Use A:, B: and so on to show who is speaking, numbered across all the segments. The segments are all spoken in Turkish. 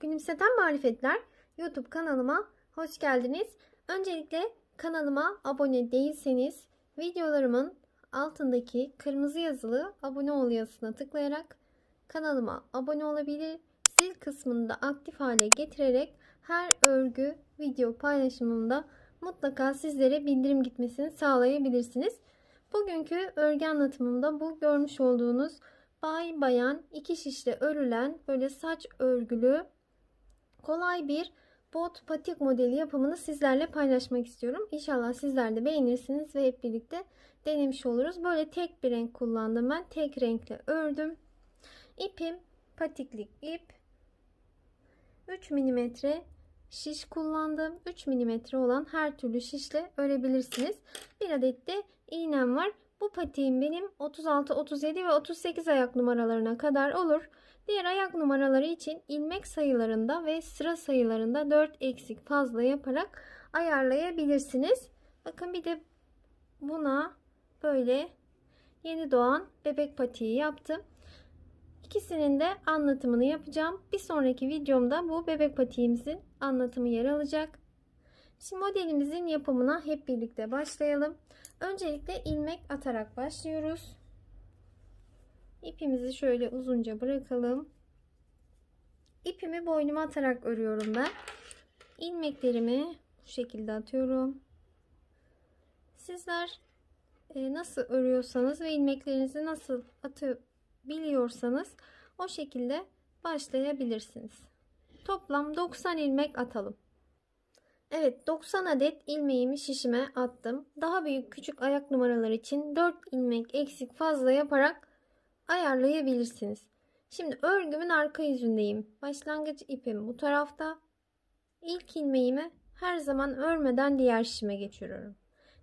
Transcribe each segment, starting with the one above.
A: Gülümseten Marifetler YouTube kanalıma hoş geldiniz. Öncelikle kanalıma abone değilseniz videolarımın altındaki kırmızı yazılı abone ol yazısına tıklayarak kanalıma abone olabilir. Zil kısmını da aktif hale getirerek her örgü video paylaşımımda mutlaka sizlere bildirim gitmesini sağlayabilirsiniz. Bugünkü örgü anlatımımda bu görmüş olduğunuz bay bayan iki şişle örülen böyle saç örgülü kolay bir bot patik modeli yapımını sizlerle paylaşmak istiyorum. İnşallah sizler de beğenirsiniz ve hep birlikte denemiş oluruz. Böyle tek bir renk kullandım ben. Tek renkle ördüm. İpim patiklik ip. 3 mm şiş kullandım. 3 mm olan her türlü şişle örebilirsiniz. Bir adet de iğnem var. Bu patiğim benim 36, 37 ve 38 ayak numaralarına kadar olur. Diğer ayak numaraları için ilmek sayılarında ve sıra sayılarında 4 eksik fazla yaparak ayarlayabilirsiniz. Bakın bir de buna böyle yeni doğan bebek patiği yaptım. İkisinin de anlatımını yapacağım. Bir sonraki videomda bu bebek patiğimizin anlatımı yer alacak. Şimdi modelimizin yapımına hep birlikte başlayalım. Öncelikle ilmek atarak başlıyoruz. İpimizi şöyle uzunca bırakalım. İpimi boynuma atarak örüyorum ben. İlmeklerimi bu şekilde atıyorum. Sizler e, nasıl örüyorsanız ve ilmeklerinizi nasıl atabiliyorsanız o şekilde başlayabilirsiniz. Toplam 90 ilmek atalım. Evet 90 adet ilmeğimi şişime attım. Daha büyük küçük ayak numaralar için 4 ilmek eksik fazla yaparak ayarlayabilirsiniz. Şimdi örgümün arka yüzündeyim. Başlangıç ipim bu tarafta. İlk ilmeğimi her zaman örmeden diğer şişime geçiriyorum.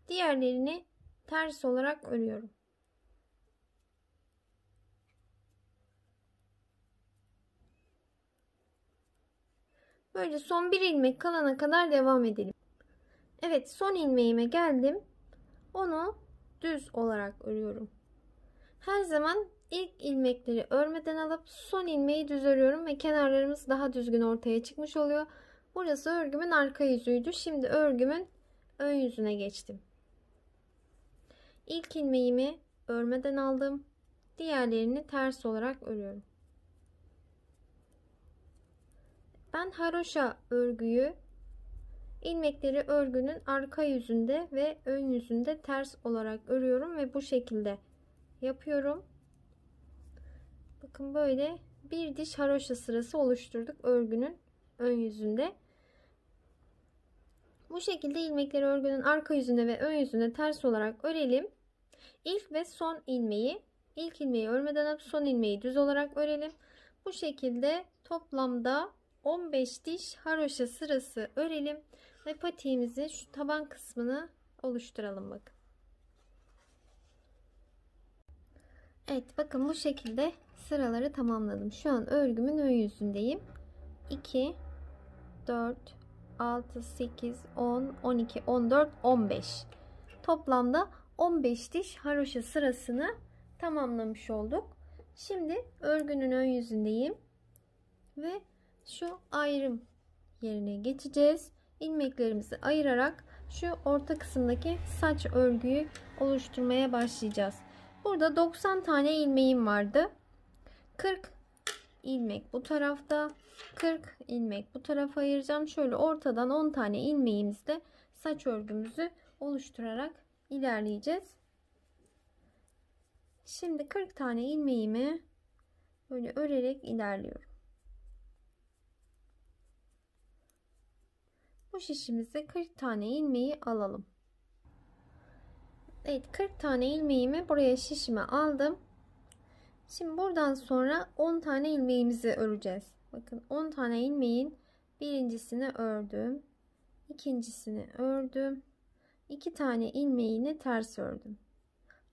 A: Diğerlerini ters olarak örüyorum. Böyle son bir ilmek kalana kadar devam edelim. Evet son ilmeğime geldim. Onu düz olarak örüyorum. Her zaman İlk ilmekleri örmeden alıp son ilmeği düz örüyorum ve kenarlarımız daha düzgün ortaya çıkmış oluyor. Burası örgümün arka yüzüydü. Şimdi örgümün ön yüzüne geçtim. İlk ilmeğimi örmeden aldım. Diğerlerini ters olarak örüyorum. Ben haroşa örgüyü ilmekleri örgünün arka yüzünde ve ön yüzünde ters olarak örüyorum ve bu şekilde yapıyorum. Bakın böyle bir diş haroşa sırası oluşturduk örgünün ön yüzünde. Bu şekilde ilmekleri örgünün arka yüzüne ve ön yüzüne ters olarak örelim. İlk ve son ilmeği ilk ilmeği örmeden alıp son ilmeği düz olarak örelim. Bu şekilde toplamda 15 diş haroşa sırası örelim ve patiğimizi şu taban kısmını oluşturalım bakın. Evet bakın bu şekilde sıraları tamamladım. Şu an örgümün ön yüzündeyim. 2 4 6 8 10 12 14 15. Toplamda 15 diş haroşa sırasını tamamlamış olduk. Şimdi örgünün ön yüzündeyim. Ve şu ayrım yerine geçeceğiz. İlmeklerimizi ayırarak şu orta kısımdaki saç örgüyü oluşturmaya başlayacağız. Burada 90 tane ilmeğim vardı. 40 ilmek bu tarafta 40 ilmek bu tarafa ayıracağım. Şöyle ortadan 10 tane ilmeğimizde saç örgümüzü oluşturarak ilerleyeceğiz. Şimdi 40 tane ilmeğimi böyle örerek ilerliyorum. Bu şişimize 40 tane ilmeği alalım. Evet 40 tane ilmeğimi buraya şişime aldım. Şimdi buradan sonra 10 tane ilmeğimizi öreceğiz. Bakın 10 tane ilmeğin birincisini ördüm. ikincisini ördüm. 2 tane ilmeğini ters ördüm.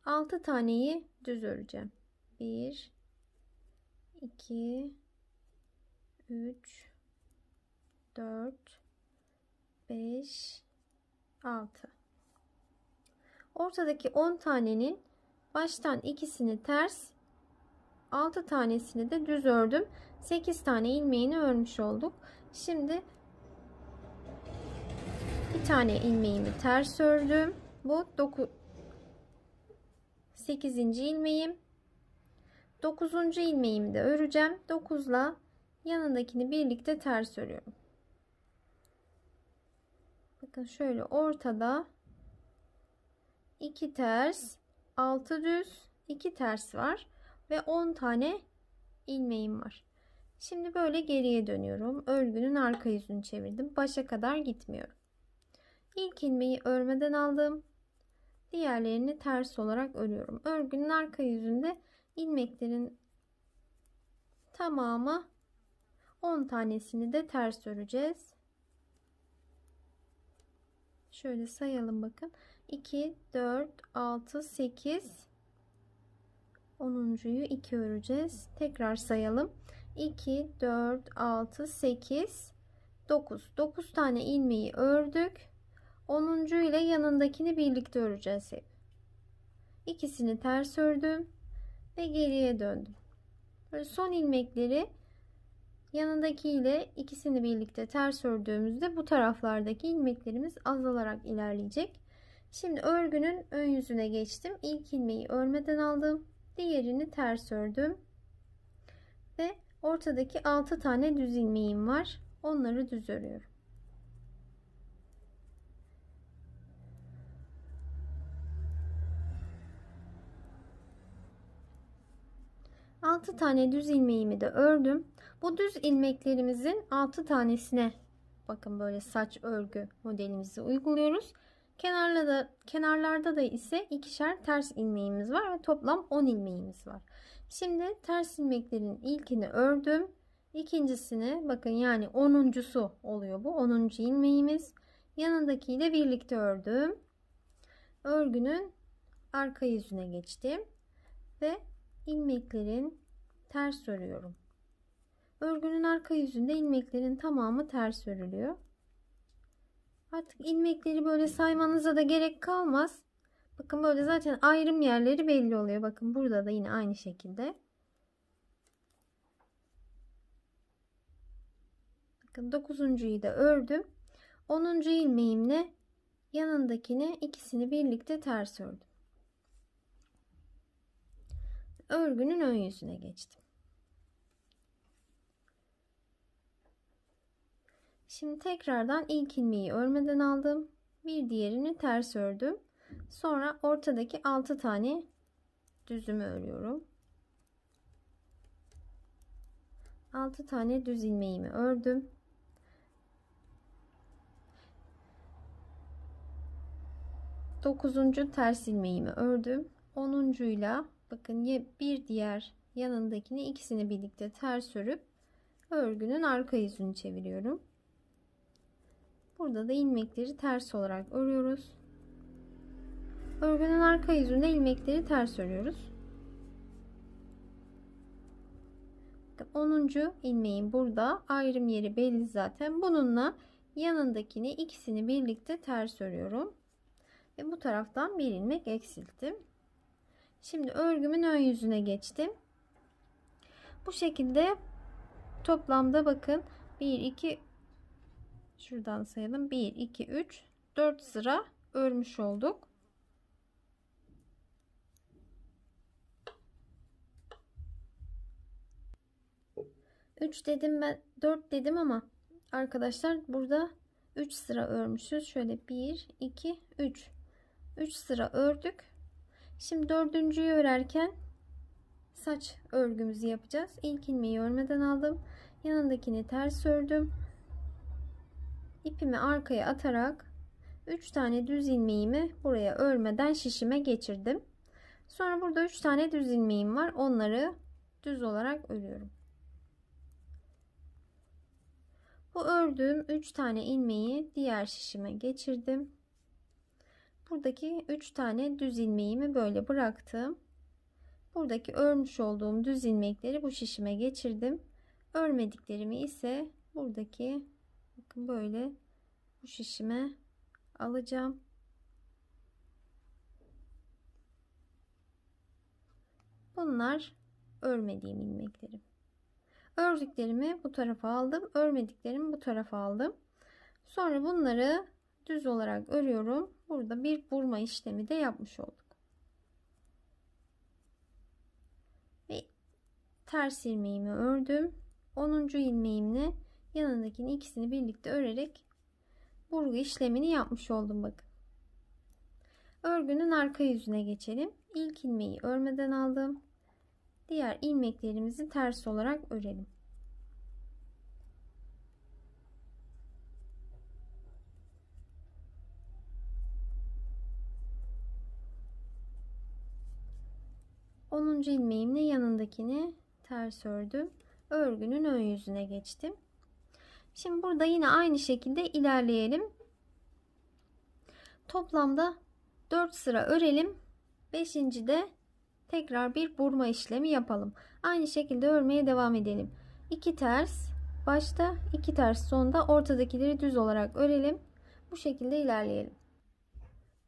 A: 6 taneyi düz öreceğim. 1 2 3 4 5 6 Ortadaki 10 tanenin baştan ikisini ters 6 tanesini de düz ördüm. 8 tane ilmeğini örmüş olduk. Şimdi bir tane ilmeğimi ters ördüm. Bu 9 8. ilmeğim. 9. ilmeğimi de öreceğim. 9'la yanındakini birlikte ters örüyorum. Bakın şöyle ortada 2 ters, 6 düz, 2 ters var ve 10 tane ilmeğim var. Şimdi böyle geriye dönüyorum. Örgünün arka yüzünü çevirdim. Başa kadar gitmiyorum. İlk ilmeği örmeden aldım. Diğerlerini ters olarak örüyorum. Örgünün arka yüzünde ilmeklerin tamamı 10 tanesini de ters öreceğiz. Şöyle sayalım bakın. 2, 4, 6, 8, 10.yu 2 öreceğiz. Tekrar sayalım. 2, 4, 6, 8, 9. 9 tane ilmeği ördük. 10. ile yanındakini birlikte öreceğiz hep. İkisini ters ördüm ve geriye döndüm. Böyle son ilmekleri yanındaki ile ikisini birlikte ters ördüğümüzde bu taraflardaki ilmeklerimiz azalarak ilerleyecek. Şimdi örgünün ön yüzüne geçtim. İlk ilmeği örmeden aldım diğerini ters ördüm ve ortadaki 6 tane düz ilmeğim var onları düz örüyorum altı tane düz ilmeğimi de ördüm bu düz ilmeklerimizin altı tanesine bakın böyle saç örgü modelimizi uyguluyoruz Kenarlarda, kenarlarda da ise ikişer ters ilmeğimiz var ve toplam 10 ilmeğimiz var. Şimdi ters ilmeklerin ilkini ördüm. İkincisini bakın yani onuncusu oluyor bu. Onuncu ilmeğimiz. Yanındakiyle birlikte ördüm. Örgünün arka yüzüne geçtim. Ve ilmeklerin ters örüyorum. Örgünün arka yüzünde ilmeklerin tamamı ters örülüyor. Artık ilmekleri böyle saymanıza da gerek kalmaz. Bakın böyle zaten ayrım yerleri belli oluyor. Bakın burada da yine aynı şekilde. Bakın dokuzuncuyu da ördüm. Onuncu ilmeğimle yanındakini ikisini birlikte ters ördüm. Örgünün ön yüzüne geçtim. Şimdi tekrardan ilk ilmeği örmeden aldım. Bir diğerini ters ördüm. Sonra ortadaki 6 tane düzümü örüyorum. 6 tane düz ilmeğimi ördüm. Dokuzuncu ters ilmeğimi ördüm. Onuncuyla bakın bir diğer yanındakini ikisini birlikte ters örüp örgünün arka yüzünü çeviriyorum. Burada da ilmekleri ters olarak örüyoruz. Örgünün arka yüzünde ilmekleri ters örüyoruz. 10. ilmeğin burada ayrım yeri belli zaten. Bununla yanındakini ikisini birlikte ters örüyorum. Ve bu taraftan bir ilmek eksilttim. Şimdi örgümün ön yüzüne geçtim. Bu şekilde toplamda bakın 1 2 Şuradan sayalım. 1, 2, 3, 4 sıra örmüş olduk. Üç dedim ben dört dedim ama arkadaşlar burada üç sıra örmüşüz. Şöyle bir iki üç üç sıra ördük. Şimdi dördüncüyü örerken saç örgümüzü yapacağız. İlk ilmeği örmeden aldım. Yanındakini ters ördüm ipimi arkaya atarak 3 tane düz ilmeğimi buraya örmeden şişime geçirdim. Sonra burada 3 tane düz ilmeğim var. Onları düz olarak örüyorum. Bu ördüğüm 3 tane ilmeği diğer şişime geçirdim. Buradaki 3 tane düz ilmeğimi böyle bıraktım. Buradaki örmüş olduğum düz ilmekleri bu şişime geçirdim. Örmediklerimi ise buradaki böyle bu şişime alacağım. Bunlar örmediğim ilmeklerim. Ördüklerimi bu tarafa aldım. Örmediklerimi bu tarafa aldım. Sonra bunları düz olarak örüyorum. Burada bir burma işlemi de yapmış olduk. Ve ters ilmeğimi ördüm. 10. ilmeğimle yanındakinin ikisini birlikte örerek burgu işlemini yapmış oldum bakın. Örgünün arka yüzüne geçelim. İlk ilmeği örmeden aldım. Diğer ilmeklerimizi ters olarak örelim. Onuncu ilmeğimle yanındakini ters ördüm. Örgünün ön yüzüne geçtim. Şimdi burada yine aynı şekilde ilerleyelim. Toplamda 4 sıra örelim. 5. de tekrar bir burma işlemi yapalım. Aynı şekilde örmeye devam edelim. 2 ters başta 2 ters sonda ortadakileri düz olarak örelim. Bu şekilde ilerleyelim.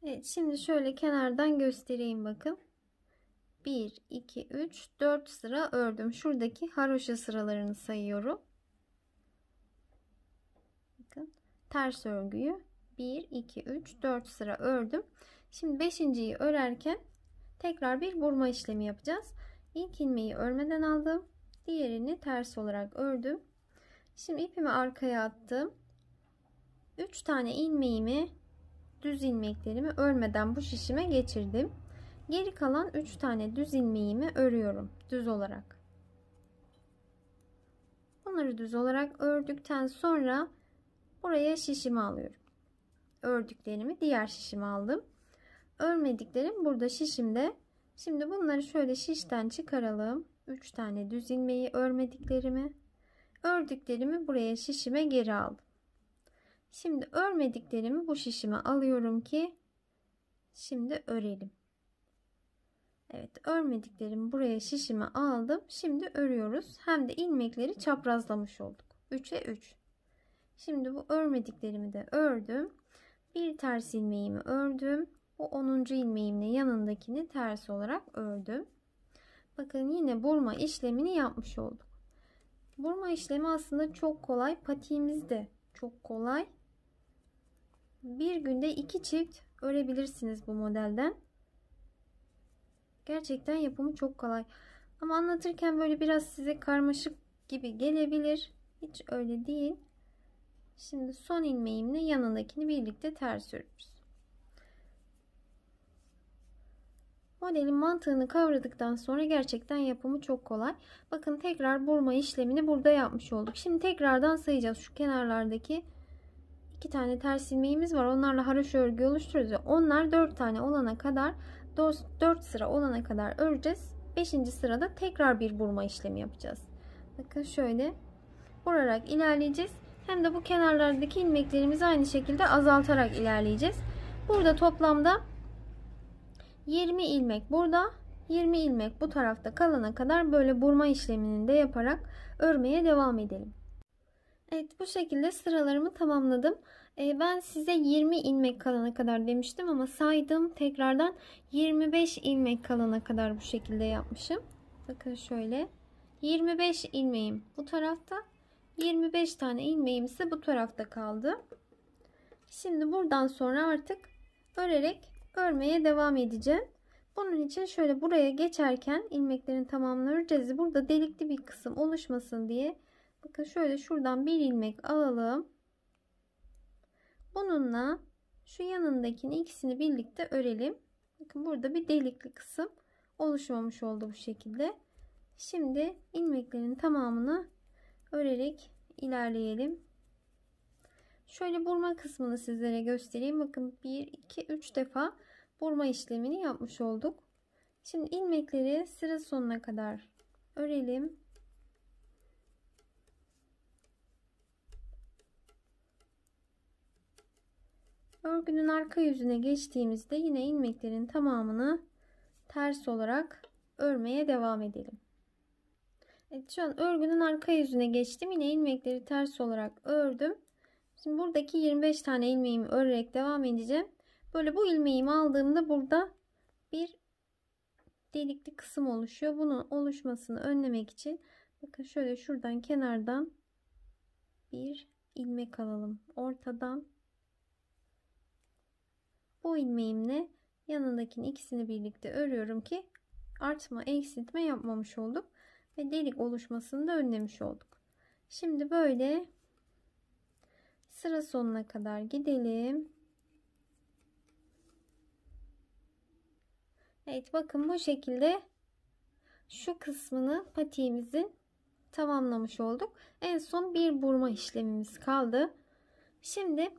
A: Evet şimdi şöyle kenardan göstereyim bakın. 1 2 3 4 sıra ördüm. Şuradaki haroşa sıralarını sayıyorum. ters örgüyü 1 2 3 4 sıra ördüm. Şimdi 5.yi örerken tekrar bir vurma işlemi yapacağız. İlk ilmeği örmeden aldım. Diğerini ters olarak ördüm. Şimdi ipimi arkaya attım. 3 tane ilmeğimi düz ilmeklerimi örmeden bu şişime geçirdim. Geri kalan 3 tane düz ilmeğimi örüyorum düz olarak. Bunları düz olarak ördükten sonra Buraya şişimi alıyorum. Ördüklerimi diğer şişime aldım. Örmediklerim burada şişimde. Şimdi bunları şöyle şişten çıkaralım. 3 tane düz ilmeği örmediklerimi. Ördüklerimi buraya şişime geri aldım. Şimdi örmediklerimi bu şişime alıyorum ki şimdi örelim. Evet örmediklerimi buraya şişime aldım. Şimdi örüyoruz. Hem de ilmekleri çaprazlamış olduk. 3'e 3. Şimdi bu örmediklerimi de ördüm. Bir ters ilmeğimi ördüm. Bu 10. ilmeğimle yanındakini ters olarak ördüm. Bakın yine burma işlemini yapmış olduk. Burma işlemi aslında çok kolay. Patiğimiz de çok kolay. Bir günde iki çift örebilirsiniz bu modelden. Gerçekten yapımı çok kolay. Ama anlatırken böyle biraz size karmaşık gibi gelebilir. Hiç öyle değil. Şimdi son ilmeğimle yanındakini birlikte ters örüyoruz. Modelin mantığını kavradıktan sonra gerçekten yapımı çok kolay. Bakın tekrar burma işlemini burada yapmış olduk. Şimdi tekrardan sayacağız şu kenarlardaki iki tane ters ilmeğimiz var. Onlarla haroşa örgü oluştururuz. Onlar dört tane olana kadar dört sıra olana kadar öreceğiz. Beşinci sırada tekrar bir burma işlemi yapacağız. Bakın şöyle vurarak ilerleyeceğiz hem de bu kenarlardaki ilmeklerimizi aynı şekilde azaltarak ilerleyeceğiz. Burada toplamda 20 ilmek burada 20 ilmek bu tarafta kalana kadar böyle burma işlemini de yaparak örmeye devam edelim. Evet bu şekilde sıralarımı tamamladım. Ee, ben size 20 ilmek kalana kadar demiştim ama saydım tekrardan 25 ilmek kalana kadar bu şekilde yapmışım. Bakın şöyle 25 ilmeğim bu tarafta 25 tane ilmeğimiz bu tarafta kaldı. Şimdi buradan sonra artık örerek örmeye devam edeceğim. Bunun için şöyle buraya geçerken ilmeklerin tamamını öreceğiz. Burada delikli bir kısım oluşmasın diye. Bakın şöyle şuradan bir ilmek alalım. Bununla şu yanındakini ikisini birlikte örelim. Bakın burada bir delikli kısım oluşmamış oldu bu şekilde. Şimdi ilmeklerin tamamını örerek ilerleyelim. Şöyle burma kısmını sizlere göstereyim. Bakın 1 2 3 defa burma işlemini yapmış olduk. Şimdi ilmekleri sıra sonuna kadar örelim. Örgünün arka yüzüne geçtiğimizde yine ilmeklerin tamamını ters olarak örmeye devam edelim. Evet, şu an örgünün arka yüzüne geçtim. Yine ilmekleri ters olarak ördüm. Şimdi buradaki 25 tane ilmeğimi örerek devam edeceğim. Böyle bu ilmeğimi aldığımda burada bir delikli kısım oluşuyor. Bunun oluşmasını önlemek için bakın şöyle şuradan kenardan bir ilmek alalım. Ortadan bu ilmeğimle yanındakini ikisini birlikte örüyorum ki artma eksiltme yapmamış olduk ve delik oluşmasını da önlemiş olduk. Şimdi böyle sıra sonuna kadar gidelim. Evet bakın bu şekilde şu kısmını patiğimizin tamamlamış olduk. En son bir burma işlemimiz kaldı. Şimdi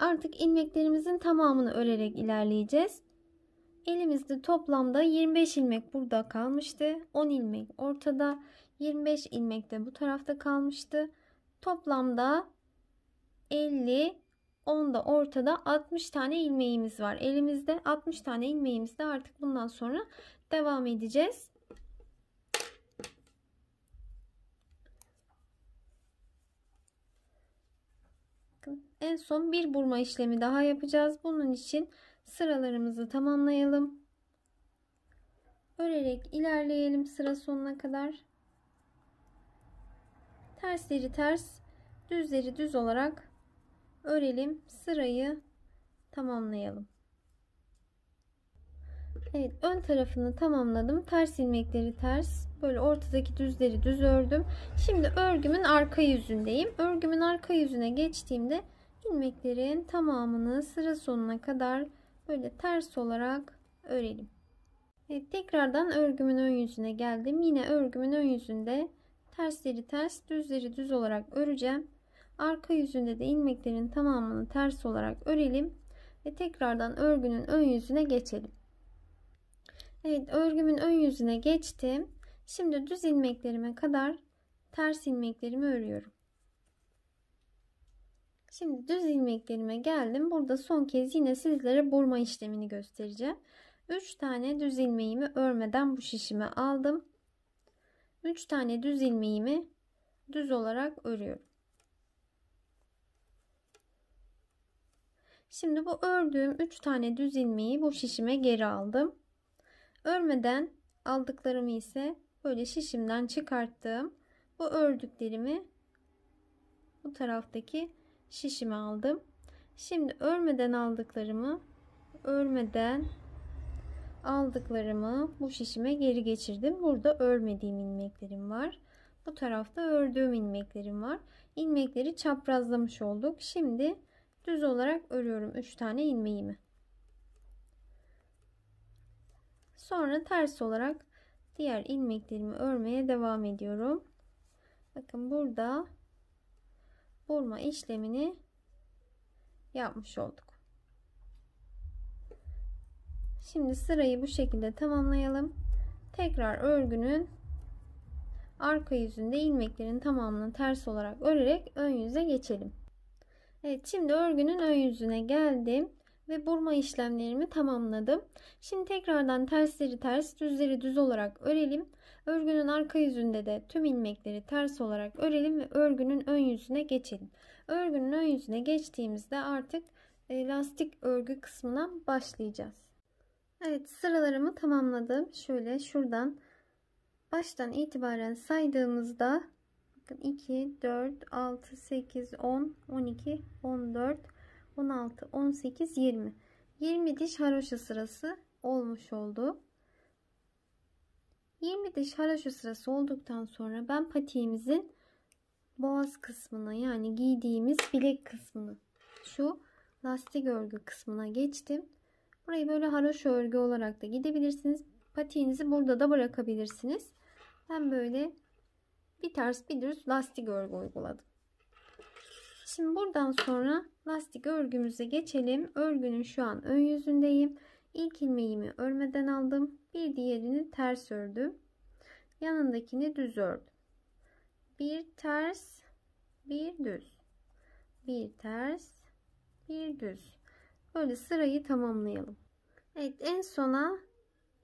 A: artık ilmeklerimizin tamamını örerek ilerleyeceğiz. Elimizde toplamda 25 ilmek burada kalmıştı. 10 ilmek ortada. 25 ilmek de bu tarafta kalmıştı. Toplamda 50, 10 da ortada 60 tane ilmeğimiz var. Elimizde 60 tane ilmeğimiz de artık bundan sonra devam edeceğiz. En son bir burma işlemi daha yapacağız. Bunun için sıralarımızı tamamlayalım. Örerek ilerleyelim sıra sonuna kadar. Tersleri ters, düzleri düz olarak örelim. Sırayı tamamlayalım. Evet ön tarafını tamamladım. Ters ilmekleri ters. Böyle ortadaki düzleri düz ördüm. Şimdi örgümün arka yüzündeyim. Örgümün arka yüzüne geçtiğimde ilmeklerin tamamını sıra sonuna kadar böyle ters olarak örelim. Evet, tekrardan örgümün ön yüzüne geldim. Yine örgümün ön yüzünde tersleri ters, düzleri düz olarak öreceğim. Arka yüzünde de ilmeklerin tamamını ters olarak örelim ve tekrardan örgünün ön yüzüne geçelim. Evet, örgümün ön yüzüne geçtim. Şimdi düz ilmeklerime kadar ters ilmeklerimi örüyorum. Şimdi düz ilmeklerime geldim. Burada son kez yine sizlere burma işlemini göstereceğim. 3 tane düz ilmeğimi örmeden bu şişime aldım. 3 tane düz ilmeğimi düz olarak örüyorum. Şimdi bu ördüğüm 3 tane düz ilmeği bu şişime geri aldım. Örmeden aldıklarımı ise böyle şişimden çıkarttım. Bu ördüklerimi bu taraftaki şişimi aldım. Şimdi örmeden aldıklarımı örmeden aldıklarımı bu şişime geri geçirdim. Burada örmediğim ilmeklerim var. Bu tarafta ördüğüm ilmeklerim var. İlmekleri çaprazlamış olduk. Şimdi düz olarak örüyorum 3 tane ilmeğimi. Sonra ters olarak diğer ilmeklerimi örmeye devam ediyorum. Bakın burada vurma işlemini yapmış olduk. Şimdi sırayı bu şekilde tamamlayalım. Tekrar örgünün arka yüzünde ilmeklerin tamamını ters olarak örerek ön yüze geçelim. Evet şimdi örgünün ön yüzüne geldim ve burma işlemlerimi tamamladım. Şimdi tekrardan tersleri ters düzleri düz olarak örelim. Örgünün arka yüzünde de tüm ilmekleri ters olarak örelim ve örgünün ön yüzüne geçelim. Örgünün ön yüzüne geçtiğimizde artık e, lastik örgü kısmına başlayacağız. Evet sıralarımı tamamladım. Şöyle şuradan baştan itibaren saydığımızda bakın 2 4 6 8 10 12 14 16 18 20 20 diş haroşa sırası olmuş oldu. 20 diş haraşo sırası olduktan sonra ben patiğimizin boğaz kısmına yani giydiğimiz bilek kısmını şu lastik örgü kısmına geçtim. Burayı böyle haroşa örgü olarak da gidebilirsiniz. Patiğinizi burada da bırakabilirsiniz. Ben böyle bir ters bir düz lastik örgü uyguladım. Şimdi buradan sonra lastik örgümüze geçelim. Örgünün şu an ön yüzündeyim. İlk ilmeğimi örmeden aldım. Bir diğerini ters ördüm. Yanındakini düz ördüm. Bir ters, bir düz. Bir ters, bir düz. Böyle sırayı tamamlayalım. Evet en sona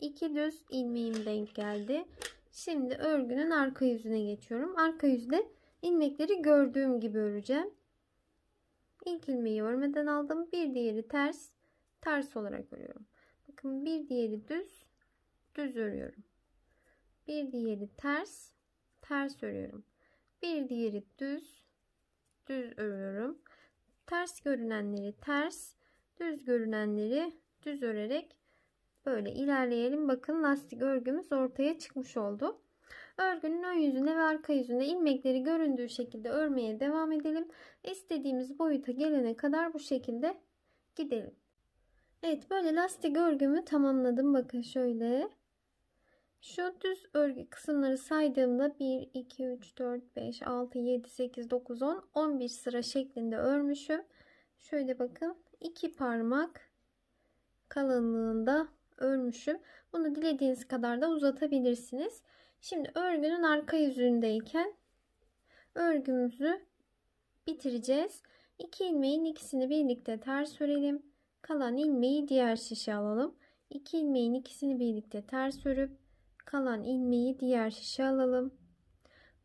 A: iki düz ilmeğim denk geldi. Şimdi örgünün arka yüzüne geçiyorum. Arka yüzde ilmekleri gördüğüm gibi öreceğim. İlk ilmeği örmeden aldım. Bir diğeri ters. Ters olarak örüyorum. Bakın bir diğeri düz düz örüyorum. Bir diğeri ters, ters örüyorum. Bir diğeri düz, düz örüyorum. Ters görünenleri ters, düz görünenleri düz örerek böyle ilerleyelim. Bakın lastik örgümüz ortaya çıkmış oldu. Örgünün ön yüzüne ve arka yüzüne ilmekleri göründüğü şekilde örmeye devam edelim. İstediğimiz boyuta gelene kadar bu şekilde gidelim. Evet böyle lastik örgümü tamamladım. Bakın şöyle şu düz örgü kısımları saydığımda 1, 2, 3, 4, 5, 6, 7, 8, 9, 10, 11 sıra şeklinde örmüşüm. Şöyle bakın 2 parmak kalınlığında örmüşüm. Bunu dilediğiniz kadar da uzatabilirsiniz. Şimdi örgünün arka yüzündeyken örgümüzü bitireceğiz. 2 ilmeğin ikisini birlikte ters örelim. Kalan ilmeği diğer şişe alalım. 2 ilmeğin ikisini birlikte ters örüp kalan ilmeği diğer şişe alalım.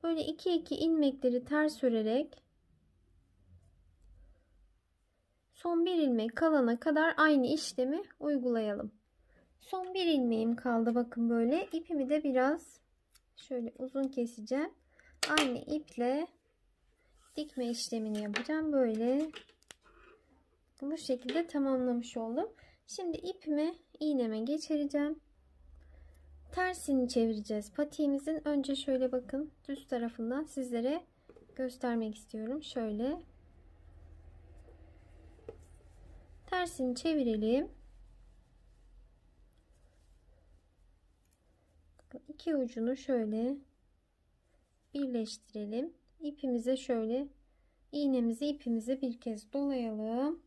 A: Böyle iki iki ilmekleri ters örerek son bir ilmek kalana kadar aynı işlemi uygulayalım. Son bir ilmeğim kaldı. Bakın böyle İpimi de biraz şöyle uzun keseceğim. Aynı iple dikme işlemini yapacağım. Böyle bu şekilde tamamlamış oldum. Şimdi ipimi iğneme geçireceğim tersini çevireceğiz patiğimizin. Önce şöyle bakın düz tarafından sizlere göstermek istiyorum. Şöyle tersini çevirelim. İki ucunu şöyle birleştirelim. İpimize şöyle iğnemizi ipimize bir kez dolayalım.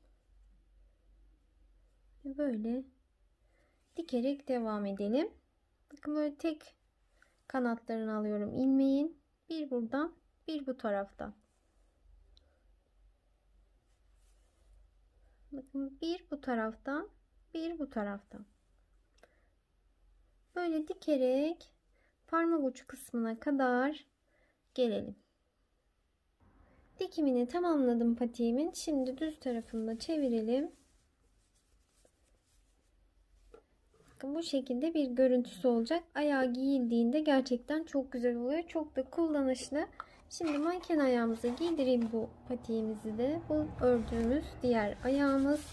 A: Böyle dikerek devam edelim. Bakın böyle tek kanatlarını alıyorum ilmeğin. Bir buradan bir bu taraftan. Bakın bir bu taraftan bir bu taraftan. Böyle dikerek parmak ucu kısmına kadar gelelim. Dikimini tamamladım patiğimin. Şimdi düz tarafında çevirelim. bu şekilde bir görüntüsü olacak. Ayağı giyildiğinde gerçekten çok güzel oluyor. Çok da kullanışlı. Şimdi manken ayağımıza giydireyim bu patiğimizi de. Bu ördüğümüz diğer ayağımız.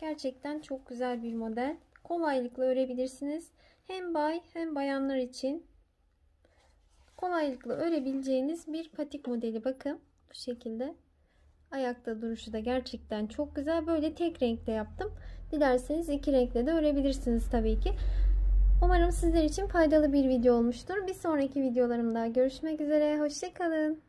A: Gerçekten çok güzel bir model. Kolaylıkla örebilirsiniz. Hem bay hem bayanlar için kolaylıkla örebileceğiniz bir patik modeli. Bakın bu şekilde. Ayakta duruşu da gerçekten çok güzel. Böyle tek renkle yaptım. Dilerseniz iki renkle de örebilirsiniz tabii ki. Umarım sizler için faydalı bir video olmuştur. Bir sonraki videolarımda görüşmek üzere. Hoşçakalın.